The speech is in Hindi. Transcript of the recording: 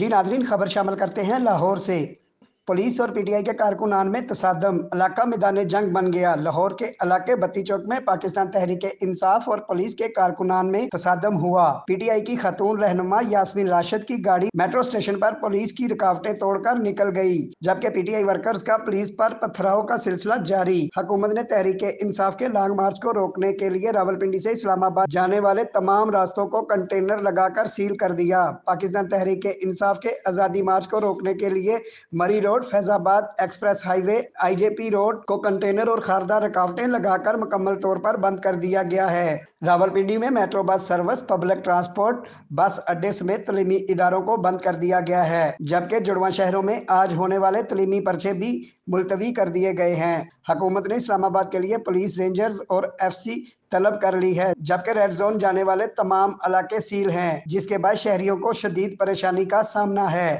जी नाजरीन खबर शामिल करते हैं लाहौर से पुलिस और पीटीआई के कारकुनान में तसादम इलाका मैदान जंग बन गया लाहौर के इलाके बत्ती चौक में पाकिस्तान तहरीक इंसाफ और पुलिस के कारकुनान में तसादम हुआ पीटीआई की खतून रहनुमा यास्मीन राशिद की गाड़ी मेट्रो स्टेशन पर पुलिस की रुकावटें तोड़कर निकल गई जबकि पीटीआई वर्कर्स का पुलिस पर पथराव का सिलसिला जारी हुकूमत ने तहरीक इंसाफ के लॉन्ग मार्च को रोकने के लिए रावलपिंडी से इस्लामाबाद जाने वाले तमाम रास्तों को कंटेनर लगाकर सील कर दिया पाकिस्तान तहरीक इंसाफ के आजादी मार्च को रोकने के लिए Murree road Faizabad express highway IJP road को कंटेनर और खारदा रुकावटें लगाकर मुकम्मल तौर पर बंद कर दिया गया है रावलपिंडी में metro bus service public transport bus अड्डे समेत तलीमी इदारों को बंद कर दिया गया है जबकि जुड़वा शहरों में आज होने वाले तलीमी पर्चे भी मुलतवी कर दिए गए हैं हकूमत ने इस्लामाबाद के लिए पुलिस रेंजर्स और एफ सी तलब कर ली है जबकि रेड जोन जाने वाले तमाम इलाके सील हैं जिसके बाद शहरियों को शदीद परेशानी का सामना है